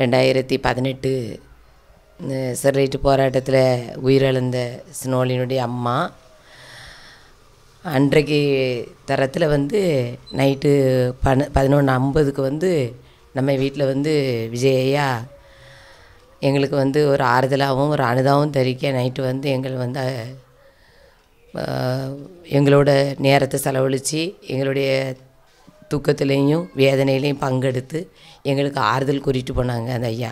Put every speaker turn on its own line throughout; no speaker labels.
ரெண்டாயிரத்தி பதினெட்டு ஸ்டெர்லைட்டு போராட்டத்தில் உயிரிழந்த ஸ்னோலினுடைய அம்மா அன்றைக்கு தரத்தில் வந்து நைட்டு பன பதினொன்று ஐம்பதுக்கு வந்து நம்ம வீட்டில் வந்து விஜயையா எங்களுக்கு வந்து ஒரு ஆறுதலாகவும் ஒரு அனுதாவும் தெரிவிக்க நைட்டு வந்து எங்கள் வந்து எங்களோட நேரத்தை செலவழித்து எங்களுடைய துக்கத்துலேயும் வேதனையிலையும் பங்கெடுத்து எங்களுக்கு ஆறுதல் கூறிட்டு போனாங்க அந்த ஐயா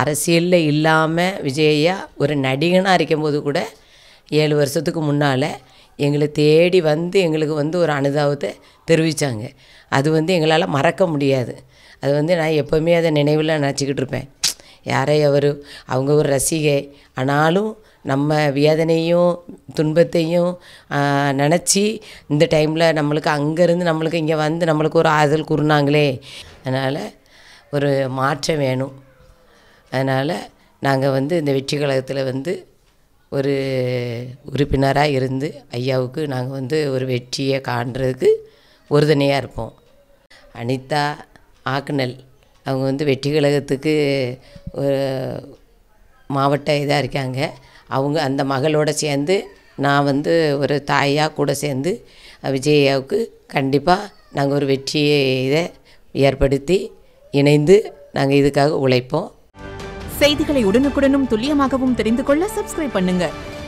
அரசியலில் இல்லாமல் விஜயா ஒரு நடிகனாக இருக்கும்போது கூட ஏழு வருஷத்துக்கு முன்னால் எங்களை தேடி வந்து எங்களுக்கு வந்து ஒரு அனுதாபத்தை தெரிவித்தாங்க அது வந்து எங்களால் மறக்க முடியாது அது வந்து நான் எப்போவுமே அதை நினைவில் நினச்சிக்கிட்டு இருப்பேன் யாரே அவர் அவங்க ஒரு ரசிகை ஆனாலும் நம்ம வேதனையும் துன்பத்தையும் நினச்சி இந்த டைமில் நம்மளுக்கு அங்கேருந்து நம்மளுக்கு இங்கே வந்து நம்மளுக்கு ஒரு ஆறுதல் கூறுனாங்களே அதனால் ஒரு மாற்றம் வேணும் அதனால் நாங்கள் வந்து இந்த வெற்றி கழகத்தில் வந்து ஒரு உறுப்பினராக இருந்து ஐயாவுக்கு நாங்கள் வந்து ஒரு வெற்றியை காண்றதுக்கு உறுதுணையாக இருப்போம் அனிதா ஆக்குனல் அவங்க வந்து வெற்றி கழகத்துக்கு ஒரு மாவட்ட இதாக இருக்காங்க அவங்க அந்த மகளோடு சேர்ந்து நான் வந்து ஒரு தாயாக கூட சேர்ந்து விஜயாவுக்கு கண்டிப்பாக நாங்கள் ஒரு வெற்றியை இதை ஏற்படுத்தி இணைந்து நாங்கள் இதுக்காக உழைப்போம் செய்திகளை உடனுக்குடனும் துல்லியமாகவும் தெரிந்து கொள்ள சப்ஸ்கிரைப் பண்ணுங்கள்